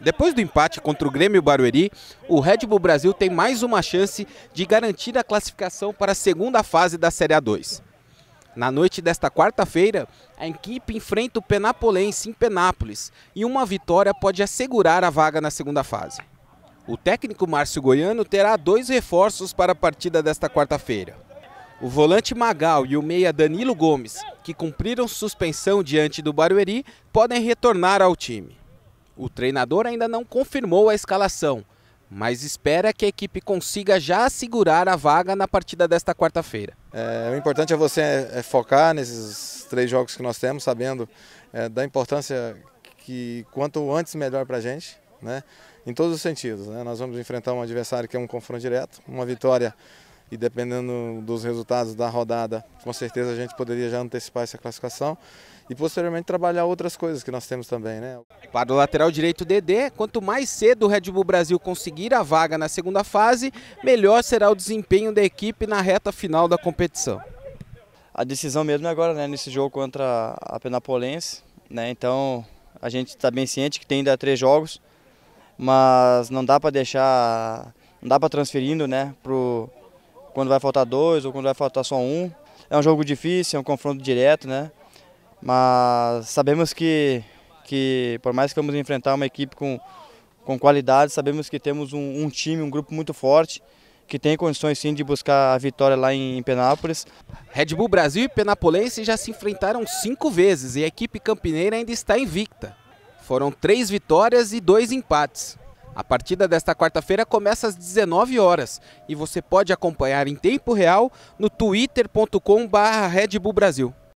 Depois do empate contra o Grêmio Barueri, o Red Bull Brasil tem mais uma chance de garantir a classificação para a segunda fase da Série A2. Na noite desta quarta-feira, a equipe enfrenta o Penapolense em Penápolis e uma vitória pode assegurar a vaga na segunda fase. O técnico Márcio Goiano terá dois reforços para a partida desta quarta-feira. O volante Magal e o meia Danilo Gomes, que cumpriram suspensão diante do Barueri, podem retornar ao time. O treinador ainda não confirmou a escalação, mas espera que a equipe consiga já assegurar a vaga na partida desta quarta-feira. É, o importante é você é, focar nesses três jogos que nós temos, sabendo é, da importância que quanto antes melhor para a gente, né? em todos os sentidos. Né? Nós vamos enfrentar um adversário que é um confronto direto, uma vitória e dependendo dos resultados da rodada, com certeza a gente poderia já antecipar essa classificação e posteriormente trabalhar outras coisas que nós temos também, né? Para o lateral direito Dedê, quanto mais cedo o Red Bull Brasil conseguir a vaga na segunda fase, melhor será o desempenho da equipe na reta final da competição. A decisão mesmo é agora, né, nesse jogo contra a Penapolense, né? Então, a gente está bem ciente que tem ainda três jogos, mas não dá para deixar, não dá para transferindo, né, pro quando vai faltar dois ou quando vai faltar só um. É um jogo difícil, é um confronto direto, né? Mas sabemos que, que por mais que vamos enfrentar uma equipe com, com qualidade, sabemos que temos um, um time, um grupo muito forte que tem condições sim de buscar a vitória lá em Penápolis. Red Bull Brasil e Penapolense já se enfrentaram cinco vezes e a equipe campineira ainda está invicta. Foram três vitórias e dois empates. A partida desta quarta-feira começa às 19 horas e você pode acompanhar em tempo real no twitter.com/redbullbrasil.